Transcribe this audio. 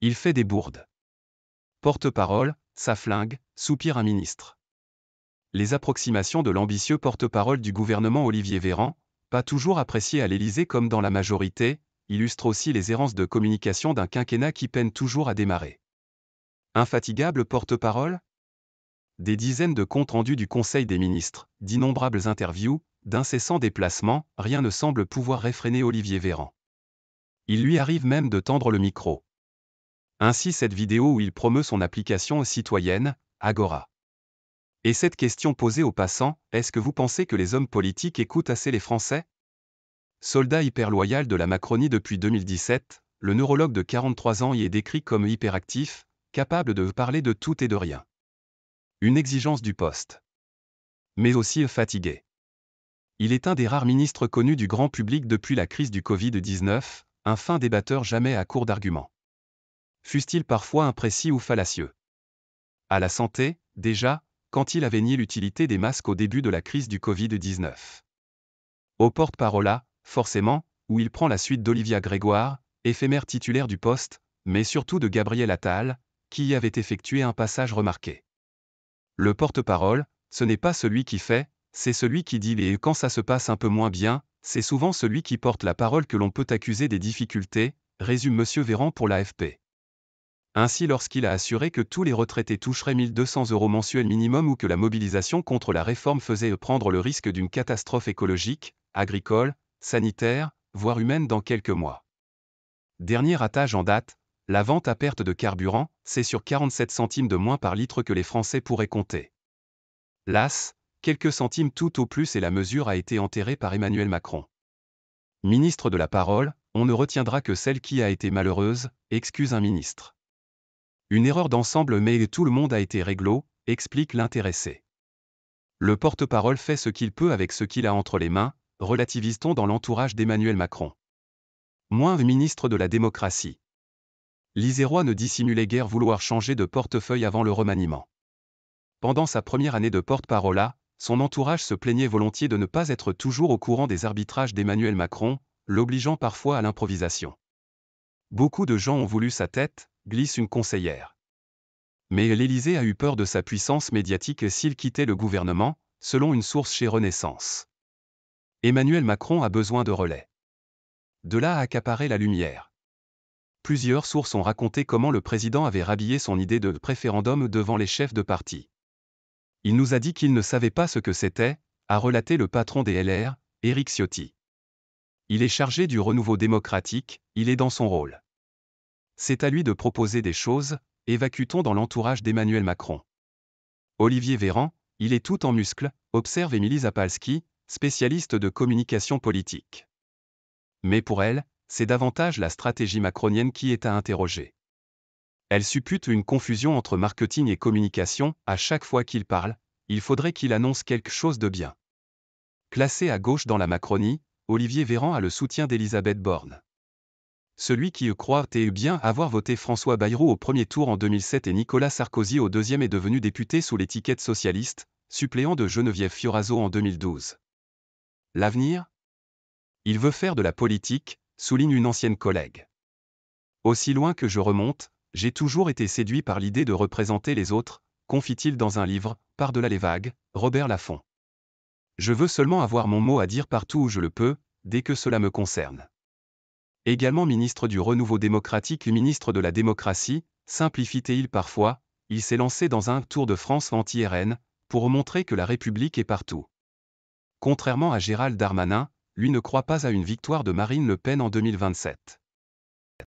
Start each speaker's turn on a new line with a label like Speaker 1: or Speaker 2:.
Speaker 1: Il fait des bourdes. Porte-parole, ça flingue, soupire un ministre. Les approximations de l'ambitieux porte-parole du gouvernement Olivier Véran, pas toujours apprécié à l'Élysée comme dans la majorité, illustrent aussi les errances de communication d'un quinquennat qui peine toujours à démarrer. Infatigable porte-parole Des dizaines de comptes rendus du Conseil des ministres, d'innombrables interviews, d'incessants déplacements, rien ne semble pouvoir réfréner Olivier Véran. Il lui arrive même de tendre le micro. Ainsi cette vidéo où il promeut son application aux citoyennes, Agora. Et cette question posée aux passants, est-ce que vous pensez que les hommes politiques écoutent assez les Français Soldat hyper loyal de la Macronie depuis 2017, le neurologue de 43 ans y est décrit comme hyperactif, capable de parler de tout et de rien. Une exigence du poste. Mais aussi fatigué. Il est un des rares ministres connus du grand public depuis la crise du Covid-19, un fin débatteur jamais à court d'arguments fussent-ils parfois imprécis ou fallacieux. À la santé, déjà, quand il avait nié l'utilité des masques au début de la crise du Covid-19. Au porte-parole forcément, où il prend la suite d'Olivia Grégoire, éphémère titulaire du poste, mais surtout de Gabriel Attal, qui y avait effectué un passage remarqué. Le porte-parole, ce n'est pas celui qui fait, c'est celui qui dit et quand ça se passe un peu moins bien, c'est souvent celui qui porte la parole que l'on peut accuser des difficultés, résume M. Véran pour l'AFP. Ainsi lorsqu'il a assuré que tous les retraités toucheraient 1200 euros mensuels minimum ou que la mobilisation contre la réforme faisait prendre le risque d'une catastrophe écologique, agricole, sanitaire, voire humaine dans quelques mois. Dernier ratage en date, la vente à perte de carburant, c'est sur 47 centimes de moins par litre que les Français pourraient compter. Las, quelques centimes tout au plus et la mesure a été enterrée par Emmanuel Macron. Ministre de la parole, on ne retiendra que celle qui a été malheureuse, excuse un ministre. Une erreur d'ensemble mais tout le monde a été réglo, explique l'intéressé. Le porte-parole fait ce qu'il peut avec ce qu'il a entre les mains, relativise-t-on dans l'entourage d'Emmanuel Macron. Moins ministre de la démocratie. Lisérois ne dissimulait guère vouloir changer de portefeuille avant le remaniement. Pendant sa première année de porte-parole son entourage se plaignait volontiers de ne pas être toujours au courant des arbitrages d'Emmanuel Macron, l'obligeant parfois à l'improvisation. Beaucoup de gens ont voulu sa tête, glisse une conseillère. Mais l'Élysée a eu peur de sa puissance médiatique s'il quittait le gouvernement, selon une source chez Renaissance. Emmanuel Macron a besoin de relais. De là a accaparé la lumière. Plusieurs sources ont raconté comment le président avait rhabillé son idée de préférendum devant les chefs de parti. Il nous a dit qu'il ne savait pas ce que c'était, a relaté le patron des LR, Éric Ciotti. Il est chargé du renouveau démocratique, il est dans son rôle c'est à lui de proposer des choses, évacue-t-on dans l'entourage d'Emmanuel Macron. Olivier Véran, il est tout en muscles, observe Émilie Zapalski, spécialiste de communication politique. Mais pour elle, c'est davantage la stratégie macronienne qui est à interroger. Elle suppute une confusion entre marketing et communication, à chaque fois qu'il parle, il faudrait qu'il annonce quelque chose de bien. Classé à gauche dans la Macronie, Olivier Véran a le soutien d'Elisabeth Borne celui qui croit et bien avoir voté François Bayrou au premier tour en 2007 et Nicolas Sarkozy au deuxième est devenu député sous l'étiquette socialiste, suppléant de Geneviève Fioraso en 2012. L'avenir Il veut faire de la politique, souligne une ancienne collègue. Aussi loin que je remonte, j'ai toujours été séduit par l'idée de représenter les autres, confie-t-il dans un livre, Par-delà les vagues, Robert Laffont. Je veux seulement avoir mon mot à dire partout où je le peux, dès que cela me concerne également ministre du renouveau démocratique et ministre de la démocratie, simplifie il parfois, il s'est lancé dans un Tour de France anti-RN, pour montrer que la République est partout. Contrairement à Gérald Darmanin, lui ne croit pas à une victoire de Marine Le Pen en 2027.